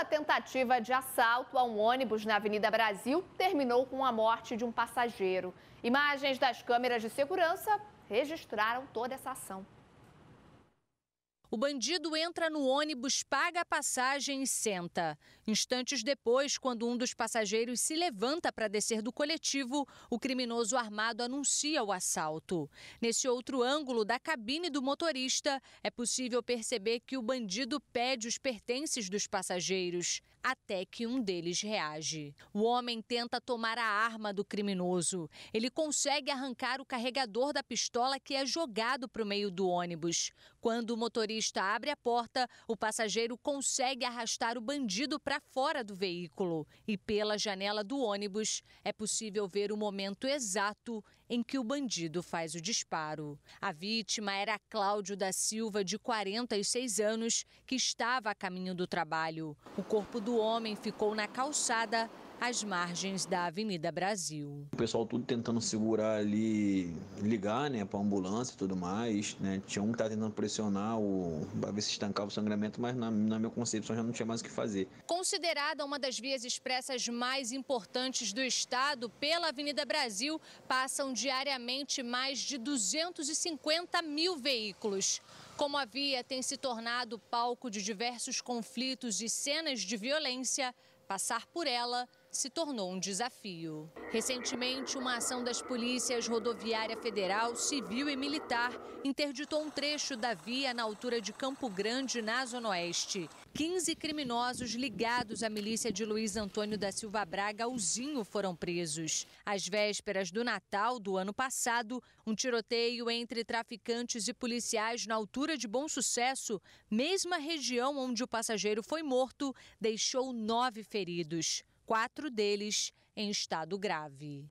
Uma tentativa de assalto a um ônibus na Avenida Brasil terminou com a morte de um passageiro. Imagens das câmeras de segurança registraram toda essa ação. O bandido entra no ônibus, paga a passagem e senta. Instantes depois, quando um dos passageiros se levanta para descer do coletivo, o criminoso armado anuncia o assalto. Nesse outro ângulo da cabine do motorista, é possível perceber que o bandido pede os pertences dos passageiros, até que um deles reage. O homem tenta tomar a arma do criminoso. Ele consegue arrancar o carregador da pistola que é jogado para o meio do ônibus. Quando o motorista abre a porta, o passageiro consegue arrastar o bandido para fora do veículo. E pela janela do ônibus é possível ver o momento exato em que o bandido faz o disparo. A vítima era Cláudio da Silva, de 46 anos, que estava a caminho do trabalho. O corpo do homem ficou na calçada às margens da Avenida Brasil. O pessoal tudo tentando segurar ali, ligar, né, para ambulância e tudo mais, né? Tinha um que estava tá tentando pressionar o para ver se estancava o sangramento, mas na, na minha concepção já não tinha mais o que fazer. Considerada uma das vias expressas mais importantes do estado, pela Avenida Brasil passam diariamente mais de 250 mil veículos. Como a via tem se tornado palco de diversos conflitos e cenas de violência, passar por ela se tornou um desafio. Recentemente, uma ação das polícias rodoviária federal, civil e militar interditou um trecho da via na altura de Campo Grande, na Zona Oeste. 15 criminosos ligados à milícia de Luiz Antônio da Silva Braga, Uzinho, foram presos. Às vésperas do Natal do ano passado, um tiroteio entre traficantes e policiais na altura de Bom Sucesso, mesma região onde o passageiro foi morto, deixou nove feridos quatro deles em estado grave.